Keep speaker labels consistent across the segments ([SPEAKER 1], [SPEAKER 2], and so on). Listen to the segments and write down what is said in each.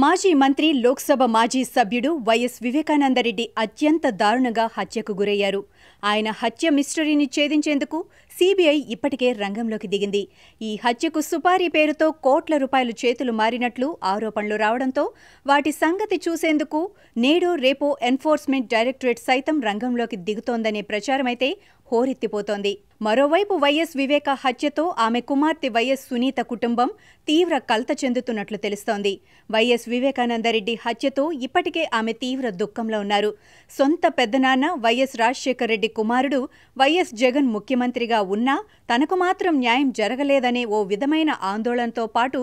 [SPEAKER 1] మాజీ మంత్రి లోక్సభ మాజీ సభ్యుడు వైఎస్ వివేకానందరెడ్డి అత్యంత దారుణంగా హత్యకు గురయ్యారు ఆయన హత్య మిస్టరీని ఛేదించేందుకు సీబీఐ ఇప్పటికే రంగంలోకి దిగింది ఈ హత్యకు సుపారీ పేరుతో కోట్ల రూపాయలు చేతులు మారినట్లు ఆరోపణలు రావడంతో వాటి సంగతి చూసేందుకు నేడో రేపో ఎన్ఫోర్స్మెంట్ డైరెక్టరేట్ సైతం రంగంలోకి దిగుతోందనే ప్రచారమైతే హోరెత్తిపోతోంది మరోవైపు వైఎస్ వివేక హత్యతో ఆమె కుమార్తె వైఎస్ సునీత కుటుంబం తీవ్ర కలత చెందుతున్నట్లు తెలుస్తోంది వైఎస్ వివేకానందరెడ్డి హత్యతో ఇప్పటికే ఆమె తీవ్ర దుఃఖంలో ఉన్నారు సొంత పెద్దనాన్న వైఎస్ రాజశేఖర రెడ్డి కుమారుడు వైఎస్ జగన్ ముఖ్యమంత్రిగా ఉన్నా తనకు మాత్రం న్యాయం జరగలేదనే ఓ విధమైన ఆందోళనతో పాటు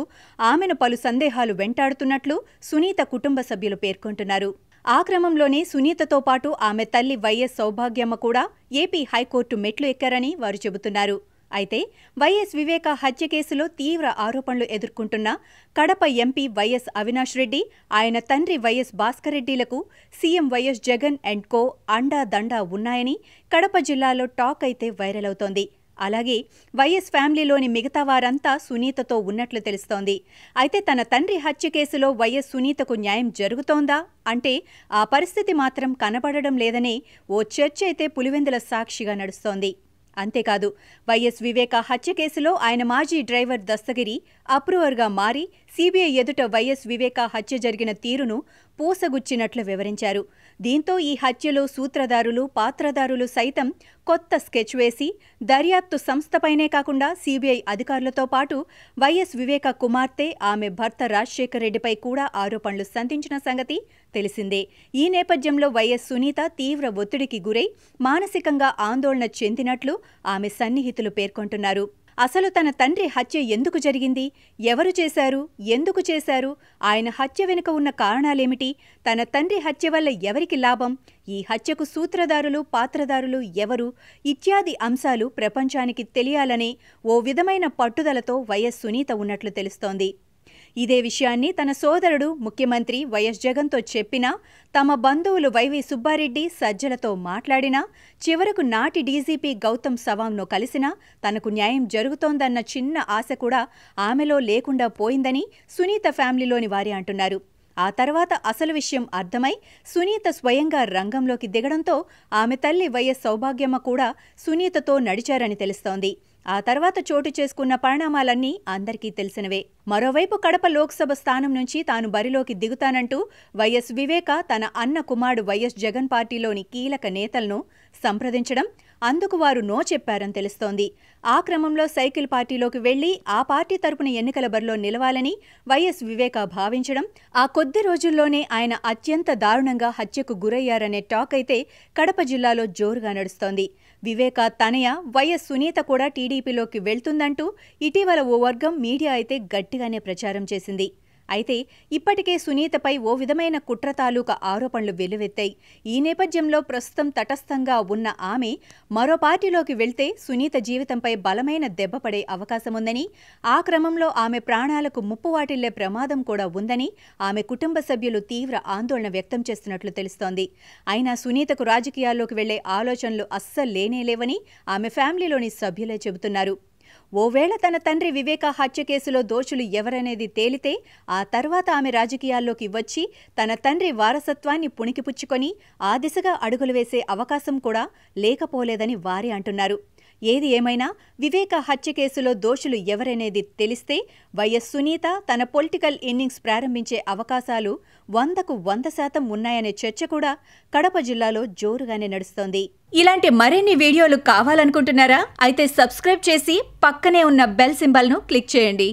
[SPEAKER 1] ఆమెను పలు సందేహాలు వెంటాడుతున్నట్లు సునీత కుటుంబ సభ్యులు పేర్కొంటున్నారు ఆ క్రమంలోనే సునీతతో పాటు ఆమె తల్లి వైఎస్ సౌభాగ్యమ్మ కూడా ఏపీ హైకోర్టు మెట్లు ఎక్కారని వారు చెబుతున్నారు అయితే వైఎస్ వివేక హత్య కేసులో తీవ్ర ఆరోపణలు ఎదుర్కొంటున్న కడప ఎంపీ వైఎస్ అవినాష్ రెడ్డి ఆయన తండ్రి వైఎస్ భాస్కర్ రెడ్డిలకు CM YS Jagan and co అండా దండా ఉన్నాయని కడప జిల్లాలో టాక్ అయితే వైరల్ అవుతోంది అలాగే వైఎస్ ఫ్యామిలీలోని మిగతా వారంతా సునీతతో ఉన్నట్లు తెలుస్తోంది అయితే తన తండ్రి హత్య కేసులో వైఎస్ సునీతకు న్యాయం జరుగుతోందా అంటే ఆ పరిస్థితి మాత్రం కనబడడం లేదని ఓ చర్చ అయితే పులివెందుల సాక్షిగా నడుస్తోంది అంతేకాదు వైఎస్ వివేక హత్య కేసులో ఆయన మాజీ డ్రైవర్ దస్తగిరి అప్రూవర్గా మారి సీబీఐ ఎదుట వైఎస్ వివేక హత్య జరిగిన తీరును పూసగుచ్చినట్లు వివరించారు దీంతో ఈ హత్యలో సూత్రధారులు పాత్రధారులు సైతం కొత్త స్కెచ్ వేసి దర్యాప్తు సంస్థపైనే కాకుండా సీబీఐ అధికారులతో పాటు వైఎస్ వివేక కుమార్తె ఆమె భర్త రాజశేఖర్ రెడ్డిపై కూడా ఆరోపణలు సంధించిన సంగతి తెలిసిందే ఈ నేపథ్యంలో వైఎస్ సునీత తీవ్ర ఒత్తిడికి గురై మానసికంగా ఆందోళన చెందినట్లు ఆమె సన్నిహితులు పేర్కొంటున్నారు అసలు తన తండ్రి హత్య ఎందుకు జరిగింది ఎవరు చేశారు ఎందుకు చేశారు ఆయన హత్య వెనుక ఉన్న కారణాలేమిటి తన తండ్రి హత్య వల్ల ఎవరికి లాభం ఈ హత్యకు సూత్రధారులు పాత్రధారులు ఎవరు ఇత్యాది అంశాలు ప్రపంచానికి తెలియాలనే ఓ విధమైన పట్టుదలతో వైఎస్ సునీత ఉన్నట్లు తెలుస్తోంది ఇదే విషయాన్ని తన సోదరుడు ముఖ్యమంత్రి వైఎస్ జగన్తో చెప్పినా తమ బంధువులు వైవి సుబ్బారెడ్డి సజ్జలతో మాట్లాడినా చివరకు నాటి డీజీపీ గౌతమ్ సవాంగ్ను కలిసినా తనకు న్యాయం జరుగుతోందన్న చిన్న ఆశ కూడా ఆమెలో లేకుండా పోయిందని సునీత ఫ్యామిలీలోని వారి అంటున్నారు ఆ తర్వాత అసలు విషయం అర్థమై సునీత స్వయంగా రంగంలోకి దిగడంతో ఆమె తల్లి వైఎస్ సౌభాగ్యమ్మ కూడా సునీతతో నడిచారని తెలుస్తోంది ఆ తర్వాత చోటు చేసుకున్న పరిణామాలన్నీ అందరికీ తెలిసినవే మరోవైపు కడప లోక్సభ స్థానం నుంచి తాను బరిలోకి దిగుతానంటూ వైఎస్ వివేక తన అన్న కుమారుడు వైఎస్ జగన్ పార్టీలోని కీలక నేతలను సంప్రదించడం అందుకు వారు నో చెప్పారని తెలుస్తోంది ఆ క్రమంలో సైకిల్ పార్టీలోకి వెళ్లి ఆ పార్టీ తరపున ఎన్నికల బరిలో నిలవాలని వైఎస్ వివేక భావించడం ఆ కొద్ది రోజుల్లోనే ఆయన అత్యంత దారుణంగా హత్యకు గురయ్యారనే టాక్ అయితే కడప జిల్లాలో జోరుగా నడుస్తోంది వివేక తనయ వైఎస్ సునీత కూడా టీడీపీలోకి వెళ్తుందంటూ ఇటీవల ఓ వర్గం మీడియా అయితే గట్టిగానే ప్రచారం చేసింది అయితే ఇప్పటికే సునీతపై ఓ విధమైన కుట్ర తాలూకా ఆరోపణలు వెలువెత్తాయి ఈ నేపథ్యంలో ప్రస్తుతం తటస్థంగా ఉన్న ఆమె మరో పార్టీలోకి వెళ్తే సునీత జీవితంపై బలమైన దెబ్బపడే అవకాశముందని ఆ క్రమంలో ఆమె ప్రాణాలకు ముప్పు వాటిల్లే ప్రమాదం కూడా ఉందని ఆమె కుటుంబ సభ్యులు తీవ్ర ఆందోళన వ్యక్తం చేస్తున్నట్లు తెలుస్తోంది అయినా సునీతకు రాజకీయాల్లోకి వెళ్లే ఆలోచనలు అస్సలు లేనేలేవని ఆమె ఫ్యామిలీలోని సభ్యులే చెబుతున్నారు ఓవేళ తన తండ్రి వివేక హత్య కేసులో దోషులు ఎవరనేది తేలితే ఆ తర్వాత ఆమె రాజకీయాల్లోకి వచ్చి తన తండ్రి వారసత్వాన్ని పుణికిపుచ్చుకొని ఆ దిశగా అడుగులు వేసే అవకాశం కూడా లేకపోలేదని వారి అంటున్నారు ఏది ఏమైనా వివేక హత్య కేసులో దోషులు ఎవరనేది తెలిస్తే వైఎస్ సునీత తన పొలిటికల్ ఇన్నింగ్స్ ప్రారంభించే అవకాశాలు వందకు వంద శాతం ఉన్నాయనే చర్చ కూడా కడప జిల్లాలో జోరుగానే నడుస్తోంది ఇలాంటి మరిన్ని వీడియోలు కావాలనుకుంటున్నారా అయితే సబ్స్క్రైబ్ చేసి పక్కనే ఉన్న బెల్ సింబల్ను క్లిక్ చేయండి